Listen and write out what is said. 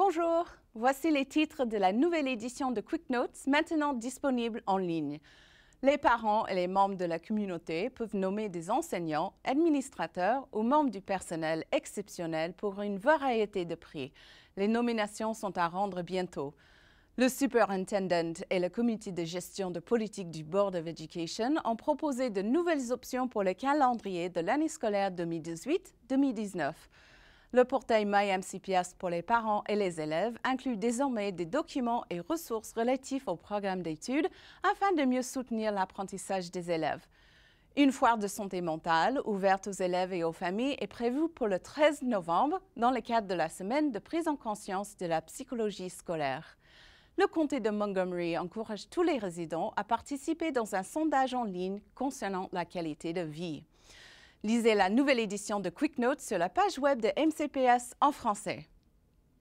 Bonjour, voici les titres de la nouvelle édition de Quick Notes, maintenant disponible en ligne. Les parents et les membres de la communauté peuvent nommer des enseignants, administrateurs ou membres du personnel exceptionnel pour une variété de prix. Les nominations sont à rendre bientôt. Le superintendent et le comité de gestion de politique du Board of Education ont proposé de nouvelles options pour le calendrier de l'année scolaire 2018-2019. Le portail MyMCPS pour les parents et les élèves inclut désormais des documents et ressources relatifs au programme d'études afin de mieux soutenir l'apprentissage des élèves. Une foire de santé mentale ouverte aux élèves et aux familles est prévue pour le 13 novembre dans le cadre de la semaine de prise en conscience de la psychologie scolaire. Le comté de Montgomery encourage tous les résidents à participer dans un sondage en ligne concernant la qualité de vie. Lisez la nouvelle édition de Quick Notes sur la page web de MCPS en français.